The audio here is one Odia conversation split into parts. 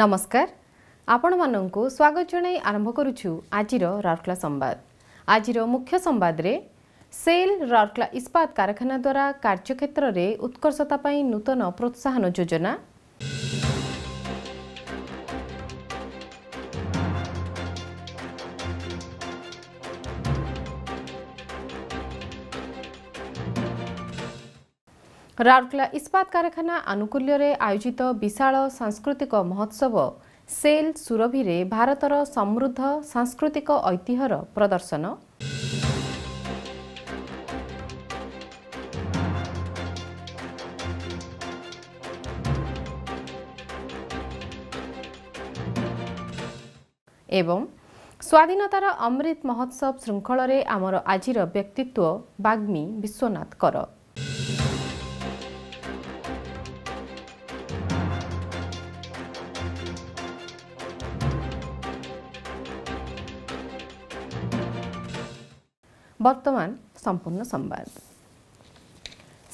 ନମସ୍କାର ଆପଣମାନଙ୍କୁ ସ୍ୱାଗତ ଜଣାଇ ଆରମ୍ଭ କରୁଛୁ ଆଜିର ରାଉରକେଲା ସମ୍ବାଦ ଆଜିର ମୁଖ୍ୟ ସମ୍ବାଦରେ ସେଲ୍ ରାଉରକେଲା ଇସ୍ପାତ କାରଖାନା ଦ୍ୱାରା କାର୍ଯ୍ୟକ୍ଷେତ୍ରରେ ଉତ୍କର୍ଷତା ପାଇଁ ନୂତନ ପ୍ରୋତ୍ସାହନ ଯୋଜନା ରାଉରକେଲା ଇସ୍ପାତ କାରଖାନା ଆନୁକୂଲ୍ୟରେ ଆୟୋଜିତ ବିଶାଳ ସାଂସ୍କୃତିକ ମହୋତ୍ସବ ସେଲ୍ ସୁରଭିରେ ଭାରତର ସମୃଦ୍ଧ ସାଂସ୍କୃତିକ ଐତିହ୍ୟର ପ୍ରଦର୍ଶନ ଏବଂ ସ୍ୱାଧୀନତାର ଅମୃତ ମହୋତ୍ସବ ଶୃଙ୍ଖଳରେ ଆମର ଆଜିର ବ୍ୟକ୍ତିତ୍ୱ ବାଗ୍ମୀ ବିଶ୍ୱନାଥ କର বর্তমান সম্পূর্ণ সংবাদ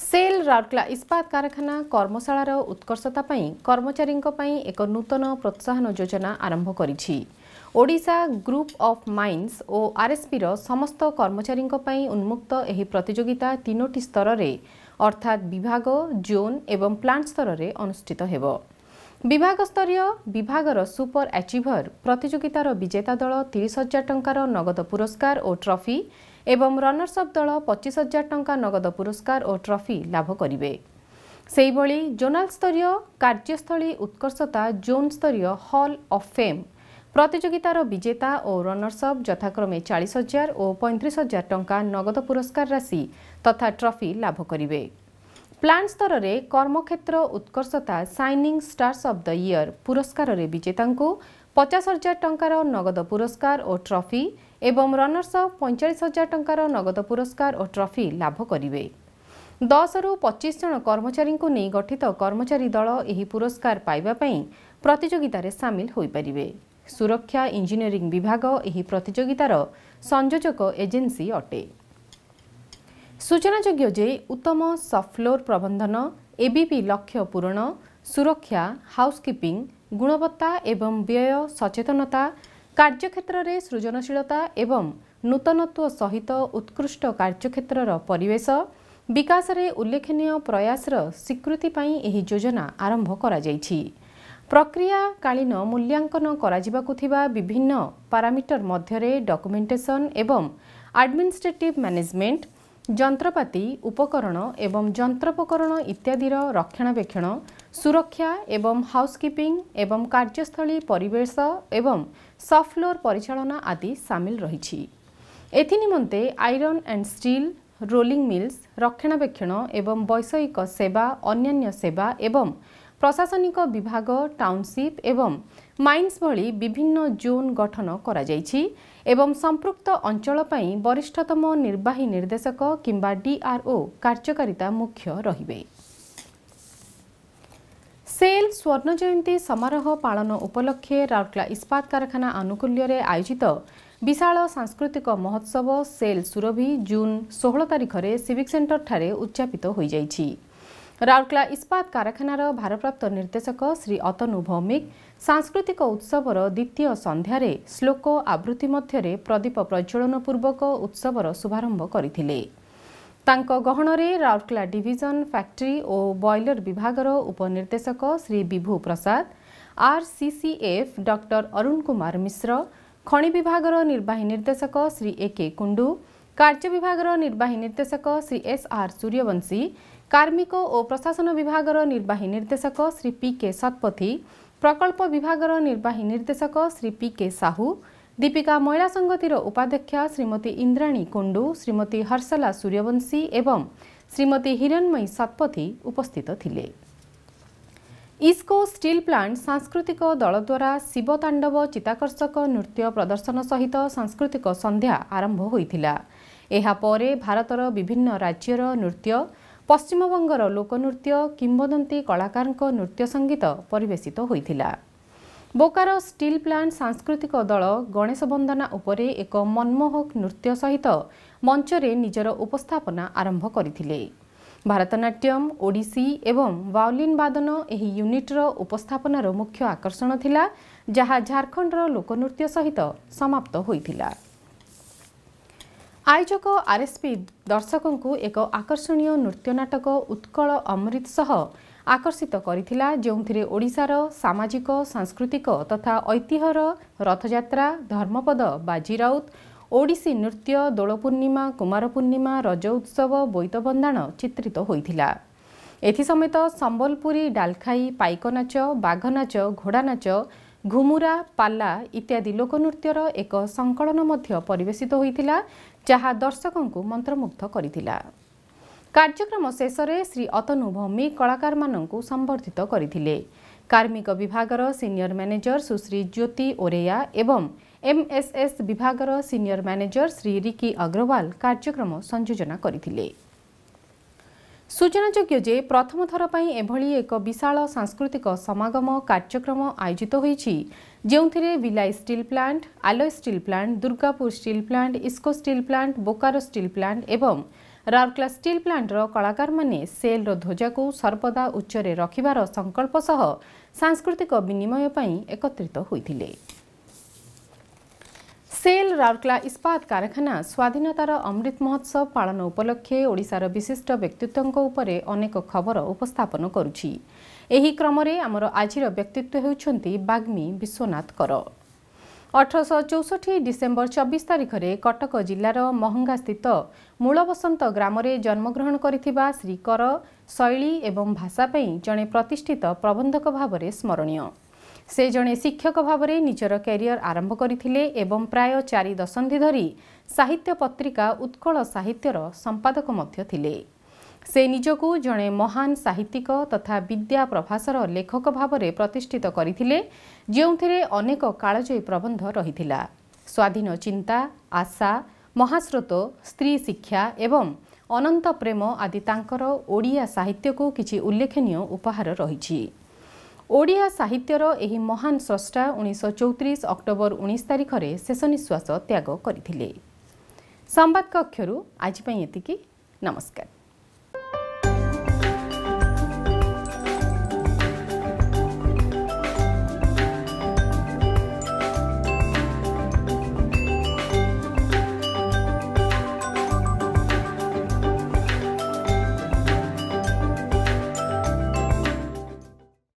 সেল রাউরকেলা ইস্পাত কারখানা কর্মশালার উৎকর্ষতা কর্মচারী এক নূতন প্রোৎসাহন যোজনা আরম্ভ করেছি ওড়িশা গ্রুপ অফ মাইন্স ও আরএসপির সমস্ত কর্মচারী উন্মুক্ত এই প্রতিযোগিতা তিনোটি স্তরের অর্থাৎ বিভাগ জোন এবং প্লান্ট স্তরের অনুষ্ঠিত হব ବିଭାଗସ୍ତରୀୟ ବିଭାଗର ସୁପର ଆଚିଭର ପ୍ରତିଯୋଗିତାର ବିଜେତା ଦଳ ତିରିଶ ହଜାର ଟଙ୍କାର ନଗଦ ପୁରସ୍କାର ଓ ଟ୍ରଫି ଏବଂ ରନର୍ସଅପ୍ ଦଳ ପଚିଶ ହଜାର ଟଙ୍କା ନଗଦ ପୁରସ୍କାର ଓ ଟ୍ରଫି ଲାଭ କରିବେ ସେହିଭଳି ଜୋନାଲ ସ୍ତରୀୟ କାର୍ଯ୍ୟସ୍ଥଳୀ ଉତ୍କର୍ଷତା ଜୋନ୍ ସ୍ତରୀୟ ହଲ୍ ଅଫ୍ ଫେମ୍ ପ୍ରତିଯୋଗିତାର ବିଜେତା ଓ ରନର୍ସଅପ୍ ଯଥାକ୍ରମେ ଚାଳିଶ ହଜାର ଓ ପଇଁତିରିଶ ହଜାର ଟଙ୍କା ନଗଦ ପୁରସ୍କାର ରାଶି ତଥା ଟ୍ରଫି ଲାଭ କରିବେ ପ୍ଲାଣ୍ଟ ସ୍ତରରେ କର୍ମକ୍ଷେତ୍ର ଉତ୍କର୍ଷତା shining stars of the year ପୁରସ୍କାରରେ ବିଜେତାଙ୍କୁ ପଚାଶ ହଜାର ଟଙ୍କାର ନଗଦ ପୁରସ୍କାର ଓ ଟ୍ରଫି ଏବଂ ରନର୍ସ ଅଫ୍ ପଇଁଚାଳିଶ ହଜାର ଟଙ୍କାର ନଗଦ ପୁରସ୍କାର ଓ ଟ୍ରଫି ଲାଭ କରିବେ ଦଶରୁ ପଚିଶ ଜଣ କର୍ମଚାରୀଙ୍କୁ ନେଇ ଗଠିତ କର୍ମଚାରୀ ଦଳ ଏହି ପୁରସ୍କାର ପାଇବା ପାଇଁ ପ୍ରତିଯୋଗିତାରେ ସାମିଲ ହୋଇପାରିବେ ସୁରକ୍ଷା ଇଞ୍ଜିନିୟରିଂ ବିଭାଗ ଏହି ପ୍ରତିଯୋଗିତାର ସଂଯୋଜକ ଏଜେନ୍ସି ଅଟେ ସୂଚନାଯୋଗ୍ୟ ଯେ ଉତ୍ତମ ସଫ୍ଲୋର ପ୍ରବନ୍ଧନ ଏବିପି ଲକ୍ଷ୍ୟ ପୂରଣ ସୁରକ୍ଷା ହାଉସ୍କିପିଂ ଗୁଣବତ୍ତା ଏବଂ ବ୍ୟୟ ସଚେତନତା କାର୍ଯ୍ୟକ୍ଷେତ୍ରରେ ସୃଜନଶୀଳତା ଏବଂ ନୂତନତ୍ୱ ସହିତ ଉତ୍କୃଷ୍ଟ କାର୍ଯ୍ୟକ୍ଷେତ୍ରର ପରିବେଶ ବିକାଶରେ ଉଲ୍ଲେଖନୀୟ ପ୍ରୟାସର ସ୍ୱୀକୃତି ପାଇଁ ଏହି ଯୋଜନା ଆରମ୍ଭ କରାଯାଇଛି ପ୍ରକ୍ରିୟାକାଳୀନ ମୂଲ୍ୟାଙ୍କନ କରାଯିବାକୁ ଥିବା ବିଭିନ୍ନ ପାରାମିଟର ମଧ୍ୟରେ ଡକ୍ୟୁମେଣ୍ଟେସନ୍ ଏବଂ ଆଡମିନିଷ୍ଟ୍ରେଟିଭ୍ ମ୍ୟାନେଜମେଣ୍ଟ ଯନ୍ତ୍ରପାତି ଉପକରଣ ଏବଂ ଯନ୍ତ୍ରୋପକରଣ ଇତ୍ୟାଦିର ରକ୍ଷଣାବେକ୍ଷଣ ସୁରକ୍ଷା ଏବଂ ହାଉସକିପିଂ ଏବଂ କାର୍ଯ୍ୟସ୍ଥଳୀ ପରିବେଶ ଏବଂ ସଫ୍ଟଲୋର ପରିଚାଳନା ଆଦି ସାମିଲ ରହିଛି ଏଥି ନିମନ୍ତେ iron and steel rolling mills ରକ୍ଷଣାବେକ୍ଷଣ ଏବଂ ବୈଷୟିକ ସେବା ଅନ୍ୟାନ୍ୟ ସେବା ଏବଂ ପ୍ରଶାସନିକ ବିଭାଗ ଟାଉନସିପ୍ ଏବଂ ମାଇନ୍ସ ଭଳି ବିଭିନ୍ନ ଜୋନ୍ ଗଠନ କରାଯାଇଛି ଏବଂ ସମ୍ପୃକ୍ତ ଅଞ୍ଚଳ ପାଇଁ ବରିଷ୍ଠତମ ନିର୍ବାହୀ ନିର୍ଦ୍ଦେଶକ କିମ୍ବା ଡିଆର୍ଓ କାର୍ଯ୍ୟକାରିତା ମୁଖ୍ୟ ରହିବେ ସେଲ୍ ସ୍ୱର୍ଣ୍ଣ ଜୟନ୍ତୀ ସମାରୋହ ପାଳନ ଉପଲକ୍ଷେ ରାଉରକେଲା ଇସ୍ପାତ କାରଖାନା ଆନୁକୂଲ୍ୟରେ ଆୟୋଜିତ ବିଶାଳ ସାଂସ୍କୃତିକ ମହୋତ୍ସବ ସେଲ୍ ସୁରଭି ଜୁନ୍ ଷୋହଳ ତାରିଖରେ ସିଭିକ୍ ସେଣ୍ଟରଠାରେ ଉଦ୍ଯାପିତ ହୋଇଯାଇଛି ରାଉରକେଲା ଇସ୍ପାତ କାରଖାନାର ଭାରପ୍ରାପ୍ତ ନିର୍ଦ୍ଦେଶକ ଶ୍ରୀ ଅତନୁ ଭୌମିକ ସାଂସ୍କୃତିକ ଉତ୍ସବର ଦ୍ୱିତୀୟ ସନ୍ଧ୍ୟାରେ ଶ୍ଳୋକ ଆବୃତ୍ତି ମଧ୍ୟରେ ପ୍ରଦୀପ ପ୍ରଜ୍ୱଳନ ପୂର୍ବକ ଉତ୍ସବର ଶୁଭାରମ୍ଭ କରିଥିଲେ ତାଙ୍କ ଗହଣରେ ରାଉରକେଲା ଡିଭିଜନ ଫ୍ୟାକ୍ଟ୍ରି ଓ ବଏଲର ବିଭାଗର ଉପନିର୍ଦ୍ଦେଶକ ଶ୍ରୀ ବିଭୁ ପ୍ରସାଦ ଆର୍ସିସିଏଫ୍ ଡକ୍ଟର ଅରୁଣ କୁମାର ମିଶ୍ର ଖଣି ବିଭାଗର ନିର୍ବାହୀ ନିର୍ଦ୍ଦେଶକ ଶ୍ରୀ ଏ କେ କୁଣ୍ଡୁ କାର୍ଯ୍ୟ ବିଭାଗର ନିର୍ବାହୀ ନିର୍ଦ୍ଦେଶକ ଶ୍ରୀ ଏସ୍ଆର୍ ସୂର୍ଯ୍ୟବଂଶୀ କାର୍ମିକ ଓ ପ୍ରଶାସନ ବିଭାଗର ନିର୍ବାହୀ ନିର୍ଦ୍ଦେଶକ ଶ୍ରୀ ପି କେ ଶତପଥୀ ପ୍ରକଳ୍ପ ବିଭାଗର ନିର୍ବାହୀ ନିର୍ଦ୍ଦେଶକ ଶ୍ରୀ ପି କେ ସାହୁ ଦୀପିକା ମହିଳା ସଙ୍ଗତିର ଉପାଧ୍ୟକ୍ଷ ଶ୍ରୀମତୀ ଇନ୍ଦ୍ରାଣୀ କୁଣ୍ଡୁ ଶ୍ରୀମତୀ ହର୍ଷଲା ସୂର୍ଯ୍ୟବଂଶୀ ଏବଂ ଶ୍ରୀମତୀ ହିରଣ୍ମୟୀ ଶତପଥୀ ଉପସ୍ଥିତ ଥିଲେ ଇସ୍କୋ ଷ୍ଟିଲ୍ ପ୍ଲାଣ୍ଟ ସାଂସ୍କୃତିକ ଦଳ ଦ୍ୱାରା ଶିବତାଣ୍ଡବ ଚିତାକର୍ଷକ ନୃତ୍ୟ ପ୍ରଦର୍ଶନ ସହିତ ସାଂସ୍କୃତିକ ସନ୍ଧ୍ୟା ଆରମ୍ଭ ହୋଇଥିଲା ଏହାପରେ ଭାରତର ବିଭିନ୍ନ ରାଜ୍ୟର ନୃତ୍ୟ ପଶ୍ଚିମବଙ୍ଗର ଲୋକନୃତ୍ୟ କିମ୍ବଦନ୍ତୀ କଳାକାରଙ୍କ ନୃତ୍ୟ ସଙ୍ଗୀତ ପରିବେଷିତ ହୋଇଥିଲା ବୋକାରୋ ଷ୍ଟିଲ୍ ପ୍ଲାଣ୍ଟ ସାଂସ୍କୃତିକ ଦଳ ଗଣେଶ ବନ୍ଦନା ଉପରେ ଏକ ମନମୋହକ ନୃତ୍ୟ ସହିତ ମଞ୍ଚରେ ନିଜର ଉପସ୍ଥାପନା ଆରମ୍ଭ କରିଥିଲେ ଭାରତନାଟ୍ୟମ୍ ଓଡ଼ିଶୀ ଏବଂ ବାଉଲିନ୍ ବାଦନ ଏହି ୟୁନିଟ୍ର ଉପସ୍ଥାପନାର ମୁଖ୍ୟ ଆକର୍ଷଣ ଥିଲା ଯାହା ଝାଡ଼ଖଣ୍ଡର ଲୋକନୃତ୍ୟ ସହିତ ସମାପ୍ତ ହୋଇଥିଲା ଆୟୋଜକ ଆର୍ଏସ୍ପି ଦର୍ଶକଙ୍କୁ ଏକ ଆକର୍ଷଣୀୟ ନୃତ୍ୟନାଟକ ଉତ୍କଳ ଅମୃତ ସହ ଆକର୍ଷିତ କରିଥିଲା ଯେଉଁଥିରେ ଓଡ଼ିଶାର ସାମାଜିକ ସାଂସ୍କୃତିକ ତଥା ଐତିହ୍ୟର ରଥଯାତ୍ରା ଧର୍ମପଦ ବାଜି ରାଉତ ଓଡ଼ିଶୀ ନୃତ୍ୟ ଦୋଳପୂର୍ଣ୍ଣିମା କୁମାର ପୂର୍ଣ୍ଣିମା ରଜ ଉତ୍ସବ ବୋଇତବନ୍ଦାଣ ଚିତ୍ରିତ ହୋଇଥିଲା ଏଥିସମେତ ସମ୍ବଲପୁରୀ ଡାଲଖାଇ ପାଇକନାଚ ବାଘନାଚ ଘୋଡ଼ାନାଚ ଘୁମୁରା ପାଲା ଇତ୍ୟାଦି ଲୋକନୃତ୍ୟର ଏକ ସଙ୍କଳନ ମଧ୍ୟ ପରିବେଷିତ ହୋଇଥିଲା ଯାହା ଦର୍ଶକଙ୍କୁ ମନ୍ତ୍ରମୁଗ୍ଧ କରିଥିଲା କାର୍ଯ୍ୟକ୍ରମ ଶେଷରେ ଶ୍ରୀ ଅତନୁ ଭୌମି କଳାକାରମାନଙ୍କୁ ସମ୍ବର୍ଦ୍ଧିତ କରିଥିଲେ କାର୍ମିକ ବିଭାଗର ସିନିୟର ମ୍ୟାନେଜର ସୁଶ୍ରୀ ଜ୍ୟୋତି ଓରେୟା ଏବଂ ଏମ୍ଏସ୍ଏସ୍ ବିଭାଗର ସିନିୟର ମ୍ୟାନେଜର ଶ୍ରୀ ରିକି ଅଗ୍ରୱାଲ କାର୍ଯ୍ୟକ୍ରମ ସଂଯୋଜନା କରିଥିଲେ ସୂଚନାଯୋଗ୍ୟ ଯେ ପ୍ରଥମ ଥର ପାଇଁ ଏଭଳି ଏକ ବିଶାଳ ସାଂସ୍କୃତିକ ସମାଗମ କାର୍ଯ୍ୟକ୍ରମ ଆୟୋଜିତ ହୋଇଛି ଯେଉଁଥିରେ Bhilai steel plant alloy steel plant Durgapur steel plant IISCO steel plant Bokaro steel plant ଏବଂ ରାଉରକେଲା ଷ୍ଟିଲ୍ ପ୍ଲାଣ୍ଟର କଳାକାରମାନେ ସେଲ୍ର ଧ୍ୱଜାକୁ ସର୍ବଦା ଉଚ୍ଚରେ ରଖିବାର ସଂକଳ୍ପ ସହ ସାଂସ୍କୃତିକ ବିନିମୟ ପାଇଁ ଏକତ୍ରିତ ହୋଇଥିଲେ ସେଲ୍ ରାଉରକେଲା ଇସ୍ପାତ କାରଖାନା ସ୍ୱାଧୀନତାର ଅମୃତ ମହୋତ୍ସବ ପାଳନ ଉପଲକ୍ଷେ ଓଡ଼ିଶାର ବିଶିଷ୍ଟ ବ୍ୟକ୍ତିତ୍ୱଙ୍କ ଉପରେ ଅନେକ ଖବର ଉପସ୍ଥାପନ କରୁଛି ଏହି କ୍ରମରେ ଆମର ଆଜିର ବ୍ୟକ୍ତିତ୍ୱ ହେଉଛନ୍ତି ବାଗ୍ମୀ ବିଶ୍ୱନାଥ କର ଅଠରଶହ ଚଉଷଠି ଡିସେମ୍ବର ଚବିଶ ତାରିଖରେ କଟକ ଜିଲ୍ଲାର ମହଙ୍ଗାସ୍ଥିତ ମୂଳବସନ୍ତ ଗ୍ରାମରେ ଜନ୍ମଗ୍ରହଣ କରିଥିବା ଶ୍ରୀ କର ଶୈଳୀ ଏବଂ ଭାଷା ପାଇଁ ଜଣେ ପ୍ରତିଷ୍ଠିତ ପ୍ରବନ୍ଧକ ଭାବରେ ସ୍ମରଣୀୟ ସେ ଜଣେ ଶିକ୍ଷକ ଭାବରେ ନିଜର କ୍ୟାରିୟର ଆରମ୍ଭ କରିଥିଲେ ଏବଂ ପ୍ରାୟ ଚାରି ଦଶନ୍ଧି ଧରି ସାହିତ୍ୟ ପତ୍ରିକା ଉତ୍କଳ ସାହିତ୍ୟର ସମ୍ପାଦକ ମଧ୍ୟ ଥିଲେ ସେ ନିଜକୁ ଜଣେ ମହାନ ସାହିତ୍ୟିକ ତଥା ବିଦ୍ୟା ପ୍ରଭାସର ଲେଖକ ଭାବରେ ପ୍ରତିଷ୍ଠିତ କରିଥିଲେ ଯେଉଁଥିରେ ଅନେକ କାଳଜୟୀ ପ୍ରବନ୍ଧ ରହିଥିଲା ସ୍ୱାଧୀନ ଚିନ୍ତା ଆଶା ମହାସ୍ରୋତ ସ୍ତ୍ରୀ ଶିକ୍ଷା ଏବଂ ଅନନ୍ତ ପ୍ରେମ ଆଦି ତାଙ୍କର ଓଡ଼ିଆ ସାହିତ୍ୟକୁ କିଛି ଉଲ୍ଲେଖନୀୟ ଉପହାର ରହିଛି ଓଡ଼ିଆ ସାହିତ୍ୟର ଏହି ମହାନ ସ୍ରଷ୍ଟା ଉଣେଇଶହ ଚଉତିରିଶ ଅକ୍ଟୋବର ଉଣେଇଶ ତାରିଖରେ ଶେଷ ନିଶ୍ୱାସ ତ୍ୟାଗ କରିଥିଲେ ସମ୍ବାଦ କକ୍ଷରୁ ଆଜି ପାଇଁ ଏତିକି ନମସ୍କାର